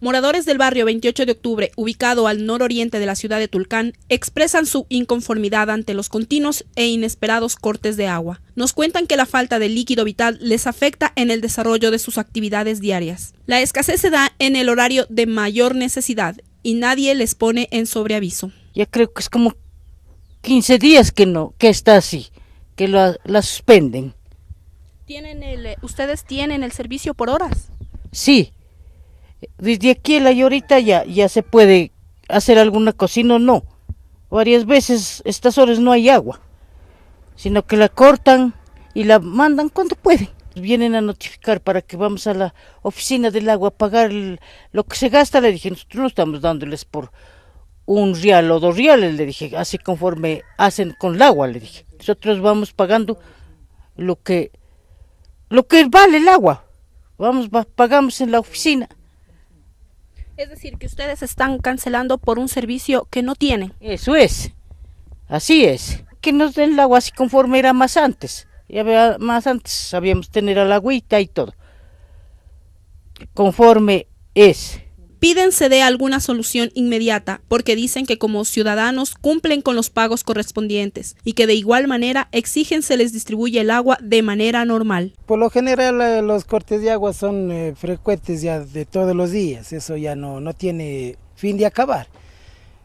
Moradores del barrio 28 de octubre, ubicado al nororiente de la ciudad de Tulcán, expresan su inconformidad ante los continuos e inesperados cortes de agua. Nos cuentan que la falta de líquido vital les afecta en el desarrollo de sus actividades diarias. La escasez se da en el horario de mayor necesidad y nadie les pone en sobreaviso. Ya creo que es como 15 días que no, que está así, que la, suspenden. ¿Tienen eh, ¿Ustedes tienen el servicio por horas? Sí, desde aquí a la llorita ya, ya se puede hacer alguna cocina o no. Varias veces estas horas no hay agua, sino que la cortan y la mandan cuando pueden. Vienen a notificar para que vamos a la oficina del agua a pagar lo que se gasta. Le dije, nosotros no estamos dándoles por un real o dos reales, le dije, así conforme hacen con el agua, le dije. Nosotros vamos pagando lo que, lo que vale el agua. Vamos, pagamos en la oficina es decir, que ustedes están cancelando por un servicio que no tienen. Eso es. Así es. Que nos den el agua así conforme era más antes. Ya más antes sabíamos tener el agüita y todo. Conforme es piden se dé alguna solución inmediata, porque dicen que como ciudadanos cumplen con los pagos correspondientes y que de igual manera exigen se les distribuye el agua de manera normal. Por lo general eh, los cortes de agua son eh, frecuentes ya de todos los días, eso ya no, tiene fin de acabar.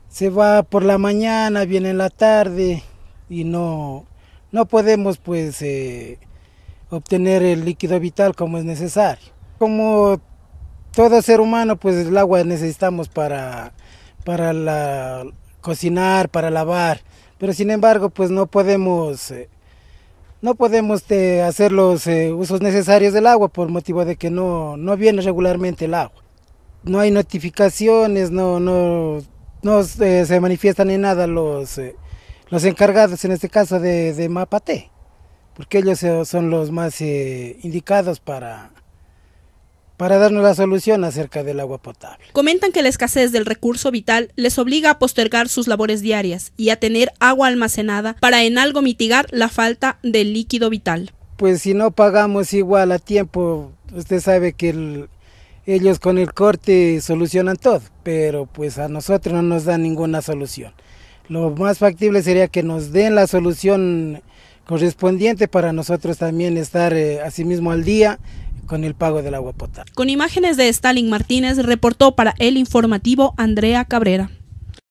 Se va por la mañana, viene en la tarde y no, no podemos pues eh, obtener el líquido vital como es necesario. Como todo ser humano, pues el agua necesitamos para, para la, cocinar, para lavar. Pero sin embargo, pues no podemos, eh, no podemos este, hacer los eh, usos necesarios del agua por motivo de que no, no viene regularmente el agua. No hay notificaciones, no, no, no eh, se manifiestan en nada los, los encargados, en este caso de, de Mapate, porque ellos son los más indicados para, para darnos la solución acerca del agua potable. Comentan que la escasez del recurso vital les obliga a postergar sus labores diarias y a tener agua almacenada para en algo mitigar la falta del líquido vital. Pues si no pagamos igual a tiempo, usted sabe que ellos con el corte solucionan todo, pero pues a nosotros no nos dan ninguna solución. Lo más factible sería que nos den la solución correspondiente para nosotros también estar eh, ...así mismo al día con el pago del agua potable. Con imágenes de Stalin Martínez, reportó para el informativo Andrea Cabrera.